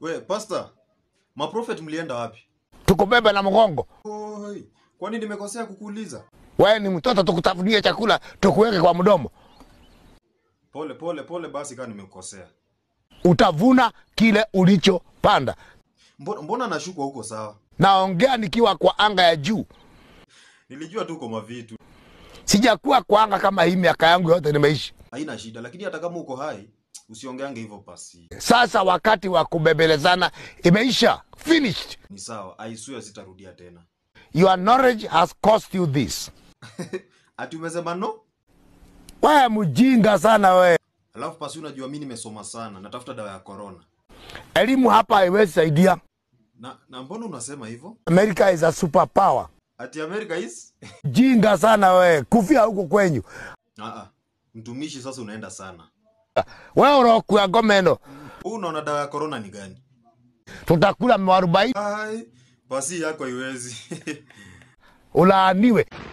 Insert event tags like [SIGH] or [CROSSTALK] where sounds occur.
We, pasta, maprofet mlienda wapi? Tukubebe na mgongo. Oi, nini nimekosea kukuuliza? Wewe ni mtoto, tukutafunie chakula tukuweke kwa mdomo. Pole pole pole, basi kama nimekosea. Utavuna kile ulichopanda. Mbona, mbona nashuka huko sawa? Naongea nikiwa kwa anga ya juu. Nilijua tu kwa vitu. Sijakuwa kwa anga kama hii miaka yangu yote nimeishi. Haina shida, lakini hata kama uko hai Usiongeange hivyo basi. Sasa wakati wa kubebelezana imeisha, finished. Ni sawa, I swear sitarudia tena. Your knowledge has cost you this. [LAUGHS] Ati umesema no? Wewe mjinga sana wewe. Alafu basi unajua mimi nimesoma sana, natafuta dawa ya corona. Elimu hapa haiwezi saidia. Na, na mbona unasema hivyo? America is a superpower. Ati America is? [LAUGHS] Jinga sana wewe, kufia huko kwenyu. Ah ah. Mtumishi sasa unaenda sana. Wewe unaokua ngoma ino, unaona dawa ya corona ni gani? Tutakula mwarubaini. Basi yako iwezi. Ulaaniwe. [LAUGHS]